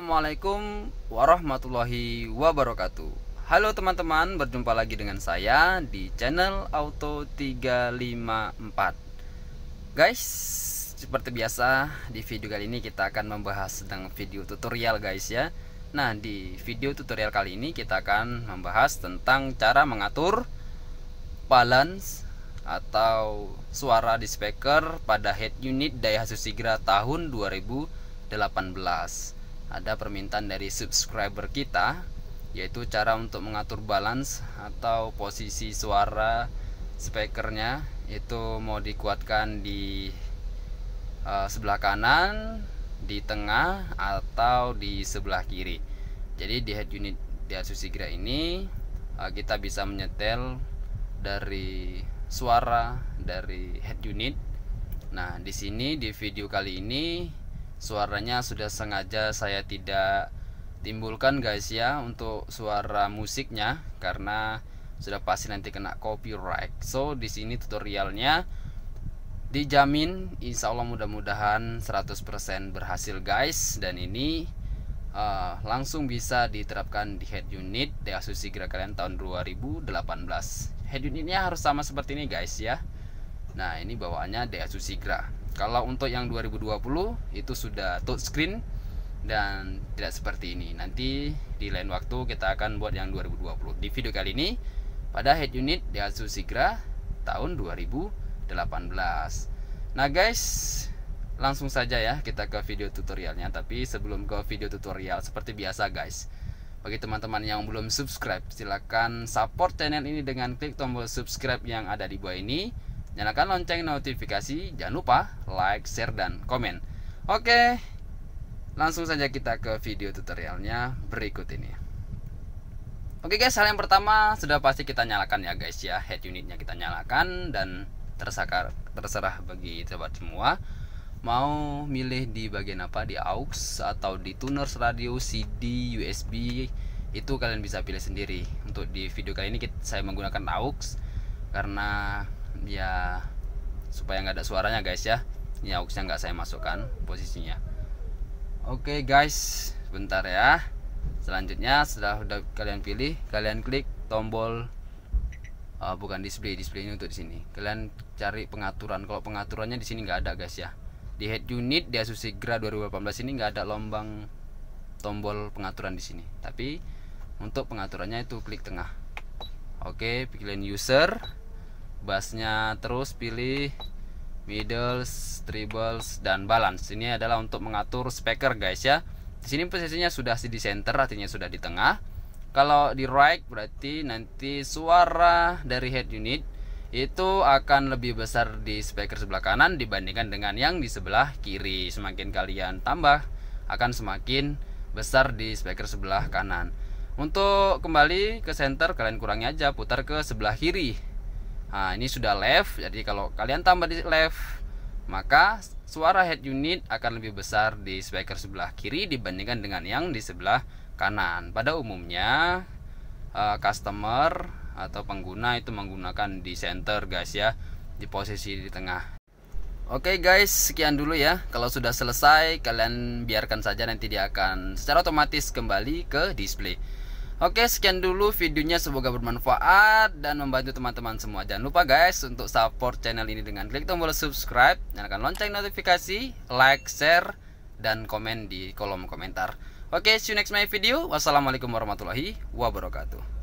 Assalamualaikum warahmatullahi wabarakatuh Halo teman-teman, berjumpa lagi dengan saya di channel Auto 354 Guys, seperti biasa di video kali ini kita akan membahas tentang video tutorial guys ya Nah, di video tutorial kali ini kita akan membahas tentang cara mengatur balance atau suara di speaker pada head unit Daihatsu Sigra tahun 2018 ada permintaan dari subscriber kita yaitu cara untuk mengatur balance atau posisi suara speakernya itu mau dikuatkan di uh, sebelah kanan, di tengah atau di sebelah kiri. Jadi di head unit di Asus Sigra ini uh, kita bisa menyetel dari suara dari head unit. Nah, di sini di video kali ini suaranya sudah sengaja saya tidak timbulkan guys ya untuk suara musiknya karena sudah pasti nanti kena copyright. So di sini tutorialnya dijamin insya Allah mudah-mudahan 100% berhasil guys dan ini uh, langsung bisa diterapkan di head unit di asusi kalian tahun 2018 head unitnya harus sama seperti ini guys ya nah ini bawaannya di asusi kalau untuk yang 2020 itu sudah touchscreen dan tidak seperti ini. Nanti di lain waktu kita akan buat yang 2020. Di video kali ini pada head unit di Asus Sigra tahun 2018. Nah, guys, langsung saja ya kita ke video tutorialnya. Tapi sebelum ke video tutorial seperti biasa, guys. Bagi teman-teman yang belum subscribe, silahkan support channel ini dengan klik tombol subscribe yang ada di bawah ini Nyalakan lonceng notifikasi, jangan lupa like, share, dan komen. Oke, langsung saja kita ke video tutorialnya berikut ini. Oke guys, hal yang pertama sudah pasti kita nyalakan ya guys ya, head unitnya kita nyalakan dan tersakar, terserah bagi sobat semua mau milih di bagian apa di aux atau di tuners radio CD USB itu kalian bisa pilih sendiri untuk di video kali ini kita, saya menggunakan aux karena ya supaya nggak ada suaranya guys ya ini auxnya nggak saya masukkan posisinya oke okay, guys bentar ya selanjutnya setelah udah kalian pilih kalian klik tombol uh, bukan display display ini untuk di sini kalian cari pengaturan kalau pengaturannya di sini nggak ada guys ya di head unit di Asus Sigra 2018 ini nggak ada lombang tombol pengaturan di sini tapi untuk pengaturannya itu klik tengah oke okay, pilihan user bassnya terus pilih middle, trebles dan balance. Ini adalah untuk mengatur speaker guys ya. Di sini posisinya sudah di center artinya sudah di tengah. Kalau di right berarti nanti suara dari head unit itu akan lebih besar di speaker sebelah kanan dibandingkan dengan yang di sebelah kiri. Semakin kalian tambah akan semakin besar di speaker sebelah kanan. Untuk kembali ke center kalian kurangi aja putar ke sebelah kiri Nah, ini sudah left, jadi kalau kalian tambah di left, maka suara head unit akan lebih besar di speaker sebelah kiri dibandingkan dengan yang di sebelah kanan. Pada umumnya, ah, customer atau pengguna itu menggunakan di center, guys ya, di posisi di tengah. Oke okay guys, sekian dulu ya. Kalau sudah selesai, kalian biarkan saja nanti dia akan secara otomatis kembali ke display. Oke, sekian dulu videonya. Semoga bermanfaat dan membantu teman-teman semua. Jangan lupa guys untuk support channel ini dengan klik tombol subscribe, nyalakan lonceng notifikasi, like, share, dan komen di kolom komentar. Oke, see you next my video. Wassalamualaikum warahmatullahi wabarakatuh.